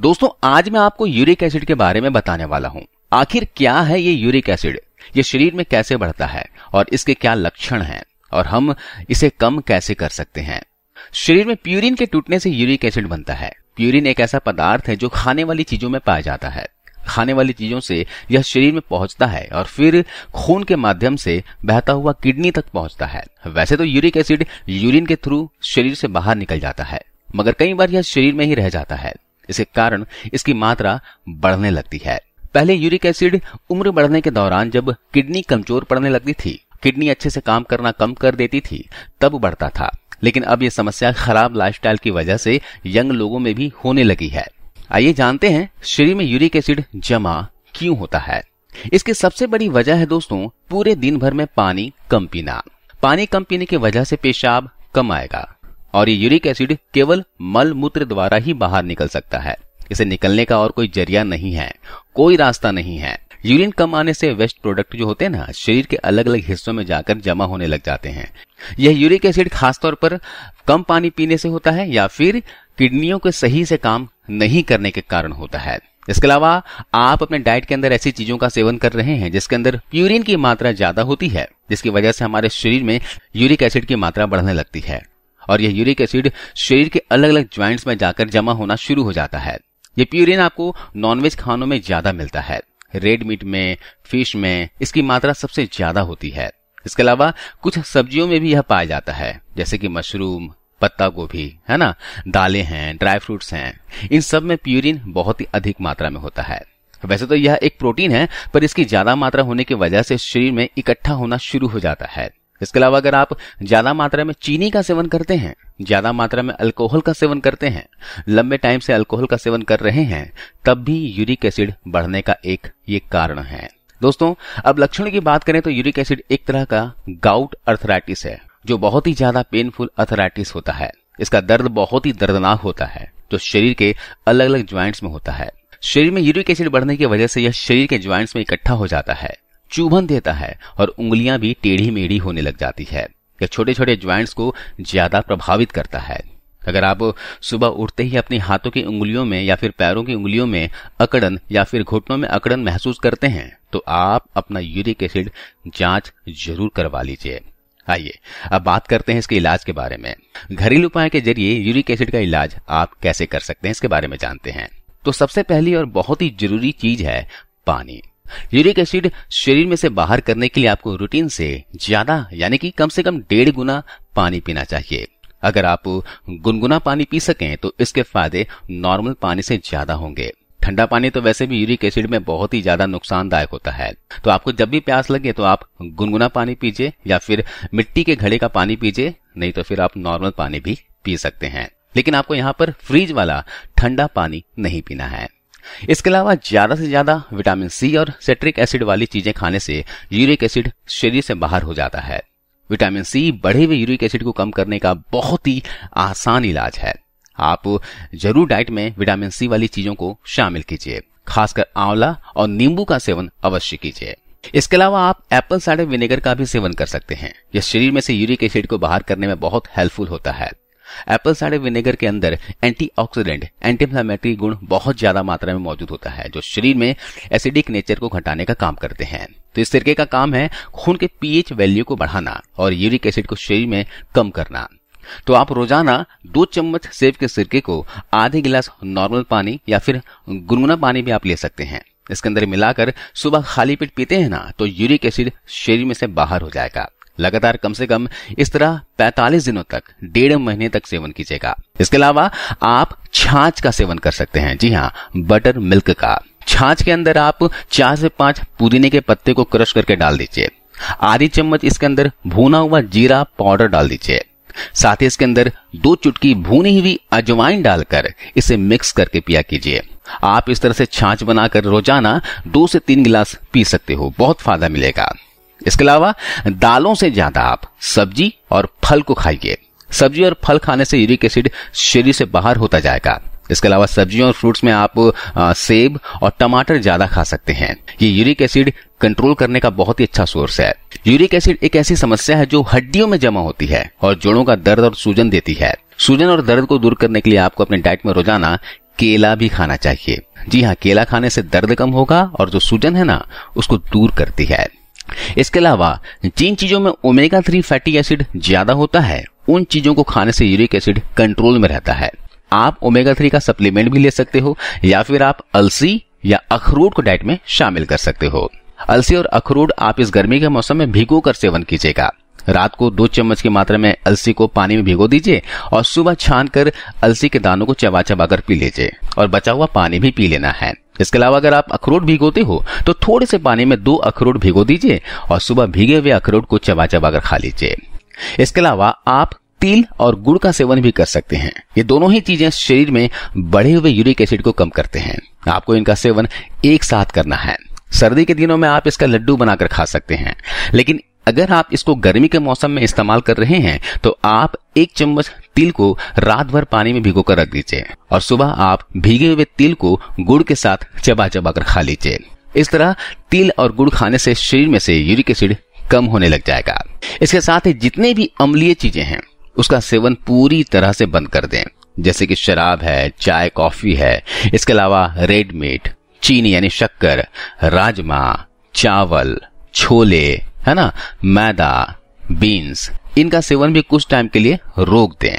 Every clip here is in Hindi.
दोस्तों आज मैं आपको यूरिक एसिड के बारे में बताने वाला हूँ आखिर क्या है ये यूरिक एसिड ये शरीर में कैसे बढ़ता है और इसके क्या लक्षण हैं और हम इसे कम कैसे कर सकते हैं शरीर में प्यूरिन के टूटने से यूरिक एसिड बनता है प्यूरिन एक ऐसा पदार्थ है जो खाने वाली चीजों में पाया जाता है खाने वाली चीजों से यह शरीर में पहुंचता है और फिर खून के माध्यम से बहता हुआ किडनी तक पहुंचता है वैसे तो यूरिक एसिड यूरिन के थ्रू शरीर से बाहर निकल जाता है मगर कई बार यह शरीर में ही रह जाता है इसके कारण इसकी मात्रा बढ़ने लगती है पहले यूरिक एसिड उम्र बढ़ने के दौरान जब किडनी कमजोर पड़ने लगती थी किडनी अच्छे से काम करना कम कर देती थी तब बढ़ता था लेकिन अब यह समस्या खराब लाइफस्टाइल की वजह से यंग लोगों में भी होने लगी है आइए जानते हैं शरीर में यूरिक एसिड जमा क्यों होता है इसकी सबसे बड़ी वजह है दोस्तों पूरे दिन भर में पानी कम पीना पानी कम पीने की वजह से पेशाब कम आएगा और ये यूरिक एसिड केवल मल मूत्र द्वारा ही बाहर निकल सकता है इसे निकलने का और कोई जरिया नहीं है कोई रास्ता नहीं है यूरिन कम आने से वेस्ट प्रोडक्ट जो होते हैं ना शरीर के अलग अलग हिस्सों में जाकर जमा होने लग जाते हैं यह यूरिक एसिड खासतौर पर कम पानी पीने से होता है या फिर किडनियों के सही से काम नहीं करने के कारण होता है इसके अलावा आप अपने डाइट के अंदर ऐसी चीजों का सेवन कर रहे हैं जिसके अंदर प्यूरिन की मात्रा ज्यादा होती है जिसकी वजह से हमारे शरीर में यूरिक एसिड की मात्रा बढ़ने लगती है और यह यूरिक एसिड शरीर के अलग अलग ज्वाइंट्स में जाकर जमा होना शुरू हो जाता है ये प्यूरिन आपको नॉनवेज खानों में ज्यादा मिलता है रेड मीट में फिश में इसकी मात्रा सबसे ज्यादा होती है इसके अलावा कुछ सब्जियों में भी यह पाया जाता है जैसे कि मशरूम पत्ता गोभी है ना दालें हैं ड्राई फ्रूट्स हैं इन सब में प्यूरिन बहुत ही अधिक मात्रा में होता है वैसे तो यह एक प्रोटीन है पर इसकी ज्यादा मात्रा होने की वजह से शरीर में इकट्ठा होना शुरू हो जाता है इसके अलावा अगर आप ज्यादा मात्रा में चीनी का सेवन करते हैं ज्यादा मात्रा में अल्कोहल का सेवन करते हैं लंबे टाइम से अल्कोहल का सेवन कर रहे हैं तब भी यूरिक एसिड बढ़ने का एक ये कारण है दोस्तों अब लक्षण की बात करें तो यूरिक एसिड एक तरह का गाउट अर्थराइटिस है जो बहुत ही ज्यादा पेनफुल अर्थराइटिस होता है इसका दर्द बहुत ही दर्दनाक होता है जो शरीर के अलग अलग ज्वाइंट्स में होता है शरीर में यूरिक एसिड बढ़ने की वजह से यह शरीर के ज्वाइंट्स में इकट्ठा हो जाता है चुभन देता है और उंगलियां भी टेढ़ी मेढ़ी होने लग जाती है यह छोटे छोटे ज्वाइंट्स को ज्यादा प्रभावित करता है अगर आप सुबह उठते ही अपने हाथों की उंगलियों में या फिर पैरों की उंगलियों में अकड़न या फिर घुटनों में अकड़न महसूस करते हैं तो आप अपना यूरिक एसिड जांच जरूर करवा लीजिए आइए अब बात करते हैं इसके इलाज के बारे में घरेलू उपाय के जरिए यूरिक एसिड का इलाज आप कैसे कर सकते हैं इसके बारे में जानते हैं तो सबसे पहली और बहुत ही जरूरी चीज है पानी यूरिक एसिड शरीर में से बाहर करने के लिए आपको रूटीन से ज्यादा यानी कि कम से कम डेढ़ गुना पानी पीना चाहिए अगर आप गुनगुना पानी पी सकें तो इसके फायदे नॉर्मल पानी से ज्यादा होंगे ठंडा पानी तो वैसे भी यूरिक एसिड में बहुत ही ज्यादा नुकसानदायक होता है तो आपको जब भी प्यास लगे तो आप गुनगुना पानी पीजिए या फिर मिट्टी के घड़े का पानी पीजिए नहीं तो फिर आप नॉर्मल पानी भी पी सकते हैं लेकिन आपको यहाँ पर फ्रीज वाला ठंडा पानी नहीं पीना है इसके अलावा ज्यादा से ज्यादा विटामिन सी और सेट्रिक एसिड वाली चीजें खाने से यूरिक एसिड शरीर से बाहर हो जाता है विटामिन सी बढ़े हुए यूरिक एसिड को कम करने का बहुत ही आसान इलाज है आप जरूर डाइट में विटामिन सी वाली चीजों को शामिल कीजिए खासकर आंवला और नींबू का सेवन अवश्य कीजिए इसके अलावा आप एप्पल साइडर विनेगर का भी सेवन कर सकते हैं यह शरीर में से यूरिक एसिड को बाहर करने में बहुत हेल्पफुल होता है एप्पल साइडर विनेगर के अंदर एंटीऑक्सीडेंट एंटी गुण बहुत ज्यादा मात्रा में मौजूद होता है जो शरीर में एसिडिक नेचर को घटाने का काम करते हैं तो इस तरीके का काम है खून के पीएच वैल्यू को बढ़ाना और यूरिक एसिड को शरीर में कम करना तो आप रोजाना दो चम्मच सेब के सिरके को आधे गिलास नॉर्मल पानी या फिर गुनगुना पानी भी आप ले सकते हैं इसके अंदर मिलाकर सुबह खाली पेट पीते हैं ना तो यूरिक एसिड शरीर में से बाहर हो जाएगा लगातार कम से कम इस तरह 45 दिनों तक डेढ़ महीने तक सेवन कीजिएगा इसके अलावा आप छाछ का सेवन कर सकते हैं जी हाँ बटर मिल्क का छाछ के अंदर आप चार से पांच पुदीने के पत्ते को क्रश करके डाल दीजिए आधी चम्मच इसके अंदर भुना हुआ जीरा पाउडर डाल दीजिए साथ ही इसके अंदर दो चुटकी भुनी हुई अजवाइन डालकर इसे मिक्स करके पिया कीजिए आप इस तरह से छाछ बनाकर रोजाना दो से तीन गिलास पी सकते हो बहुत फायदा मिलेगा इसके अलावा दालों से ज्यादा आप सब्जी और फल को खाइए सब्जी और फल खाने से यूरिक एसिड शरीर से बाहर होता जाएगा इसके अलावा सब्जियों और फ्रूट्स में आप सेब और टमाटर ज्यादा खा सकते हैं ये यूरिक एसिड कंट्रोल करने का बहुत ही अच्छा सोर्स है यूरिक एसिड एक ऐसी समस्या है जो हड्डियों में जमा होती है और जोड़ों का दर्द और सूजन देती है सूजन और दर्द को दूर करने के लिए आपको अपने डाइट में रोजाना केला भी खाना चाहिए जी हाँ केला खाने से दर्द कम होगा और जो सूजन है ना उसको दूर करती है इसके अलावा जिन चीजों में ओमेगा थ्री फैटी एसिड ज्यादा होता है उन चीजों को खाने से यूरिक एसिड कंट्रोल में रहता है आप ओमेगा थ्री का सप्लीमेंट भी ले सकते हो या फिर आप अलसी या अखरोट को डाइट में शामिल कर सकते हो अलसी और अखरोट आप इस गर्मी के मौसम में भिगो कर सेवन कीजिएगा रात को दो चम्मच की मात्रा में अलसी को पानी में भिगो दीजिए और सुबह छान कर अलसी के दानों को चबा चबा कर पी लीजिए और बचा हुआ पानी भी पी लेना है इसके अलावा अगर आप अखरोट भिगोते हो तो थोड़े से पानी में दो अखरोट भिगो दीजिए और सुबह भीगे हुए अखरोट को चबा चबा कर खा लीजिए इसके अलावा आप तिल और गुड़ का सेवन भी कर सकते हैं ये दोनों ही चीजें शरीर में बढ़े हुए यूरिक एसिड को कम करते हैं आपको इनका सेवन एक साथ करना है सर्दी के दिनों में आप इसका लड्डू बनाकर खा सकते हैं लेकिन अगर आप इसको गर्मी के मौसम में इस्तेमाल कर रहे हैं तो आप एक चम्मच तिल को रात भर पानी में भिगो कर रख दीजिए और सुबह आप भीगे हुए तिल को गुड़ के साथ चबा चबा कर खा लीजिए इस तरह तिल और गुड़ खाने से शरीर में से यूरिक एसिड कम होने लग जाएगा इसके साथ ही जितने भी अम्लीय चीजें हैं उसका सेवन पूरी तरह से बंद कर दें जैसे कि शराब है चाय कॉफी है इसके अलावा रेड मीट चीनी यानी शक्कर राजमा चावल छोले है ना मैदा बीन्स इनका सेवन भी कुछ टाइम के लिए रोक दें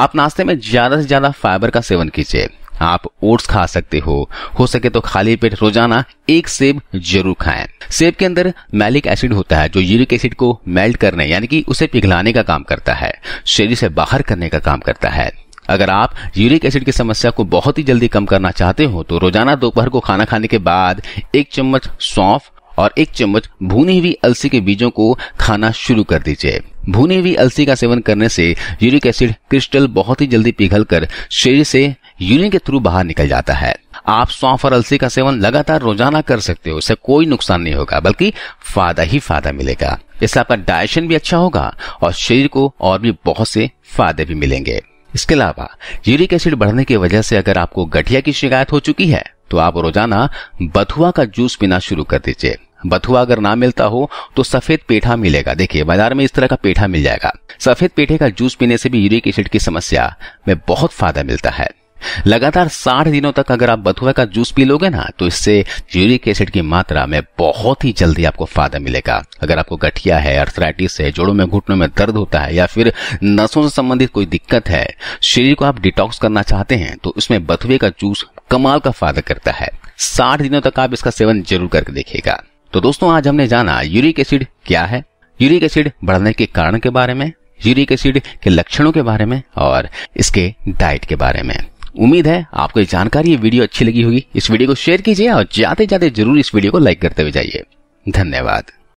आप नाश्ते में ज्यादा से ज्यादा फाइबर का सेवन कीजिए आप ओट्स खा सकते हो हो सके तो खाली पेट रोजाना एक सेब जरूर खाएं सेब के अंदर मैलिक एसिड होता है जो यूरिक एसिड को मेल्ट करने यानी कि उसे पिघलाने का काम करता है शरीर से बाहर करने का काम करता है अगर आप यूरिक एसिड की समस्या को बहुत ही जल्दी कम करना चाहते हो तो रोजाना दोपहर को खाना खाने के बाद एक चम्मच सौंफ और एक चम्मच भुनी हुई अलसी के बीजों को खाना शुरू कर दीजिए भुनी हुई अलसी का सेवन करने से यूरिक एसिड क्रिस्टल बहुत ही जल्दी पिघल कर शरीर से यूरिन के थ्रू बाहर निकल जाता है आप सौंफ और अलसी का सेवन लगातार रोजाना कर सकते हो इससे कोई नुकसान नहीं होगा बल्कि फायदा ही फायदा मिलेगा इससे आपका डाइजेशन भी अच्छा होगा और शरीर को और भी बहुत से फायदे भी मिलेंगे इसके अलावा यूरिक एसिड बढ़ने की वजह से अगर आपको गठिया की शिकायत हो चुकी है तो आप रोजाना बथुआ का जूस पीना शुरू कर दीजिए बथुआ अगर ना मिलता हो तो सफेद पेठा मिलेगा देखिए बाजार में इस तरह का पेठा मिल जाएगा सफेद पेठे का जूस पीने से भी यूरिक एसिड की समस्या में बहुत फायदा मिलता है लगातार साठ दिनों तक अगर आप बथुआ का जूस पी लोगे ना तो इससे यूरिक एसिड की मात्रा में बहुत ही जल्दी आपको फायदा मिलेगा अगर आपको गठिया है अर्थराइटिस है जोड़ों में घुटनों में दर्द होता है या फिर नसों से संबंधित कोई दिक्कत है शरीर को आप डिटॉक्स करना चाहते हैं तो इसमें बथुए का जूस कमाल का फायदा करता है साठ दिनों तक आप इसका सेवन जरूर करके देखेगा तो दोस्तों आज हमने जाना यूरिक एसिड क्या है यूरिक एसिड बढ़ने के कारण के बारे में यूरिक एसिड के लक्षणों के बारे में और इसके डाइट के बारे में उम्मीद है आपको ये जानकारी ये वीडियो अच्छी लगी होगी इस वीडियो को शेयर कीजिए और ज्यादा ज्यादा जरूर इस वीडियो को लाइक करते हुए जाइए धन्यवाद